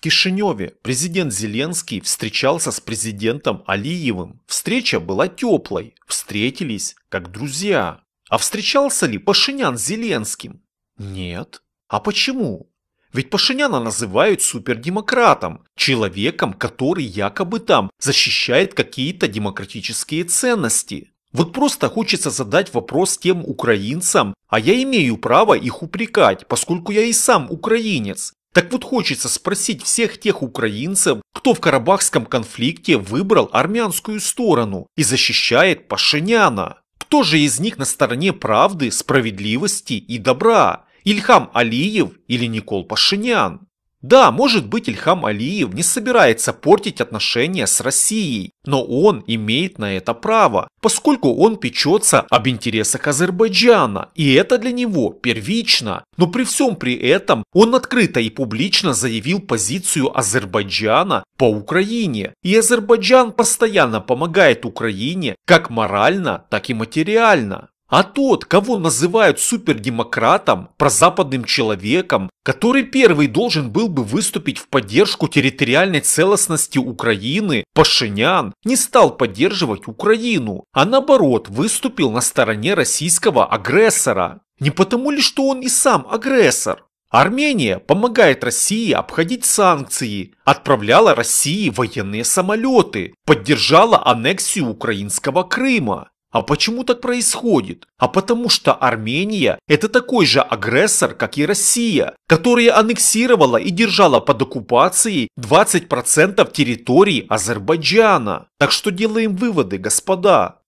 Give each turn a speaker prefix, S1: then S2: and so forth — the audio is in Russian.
S1: В Кишиневе президент Зеленский встречался с президентом Алиевым. Встреча была теплой, встретились как друзья. А встречался ли Пашинян с Зеленским? Нет. А почему? Ведь Пашиняна называют супердемократом, человеком, который якобы там защищает какие-то демократические ценности. Вот просто хочется задать вопрос тем украинцам, а я имею право их упрекать, поскольку я и сам украинец, так вот хочется спросить всех тех украинцев, кто в карабахском конфликте выбрал армянскую сторону и защищает Пашиняна. Кто же из них на стороне правды, справедливости и добра? Ильхам Алиев или Никол Пашинян? Да, может быть, Ильхам Алиев не собирается портить отношения с Россией, но он имеет на это право, поскольку он печется об интересах Азербайджана, и это для него первично. Но при всем при этом он открыто и публично заявил позицию Азербайджана по Украине, и Азербайджан постоянно помогает Украине как морально, так и материально а тот, кого называют супердемократом, прозападным человеком, который первый должен был бы выступить в поддержку территориальной целостности Украины, Пашинян, не стал поддерживать Украину, а наоборот выступил на стороне российского агрессора. Не потому ли, что он и сам агрессор? Армения помогает России обходить санкции, отправляла России военные самолеты, поддержала аннексию украинского Крыма. А почему так происходит? А потому что Армения – это такой же агрессор, как и Россия, которая аннексировала и держала под оккупацией 20% территории Азербайджана. Так что делаем выводы, господа.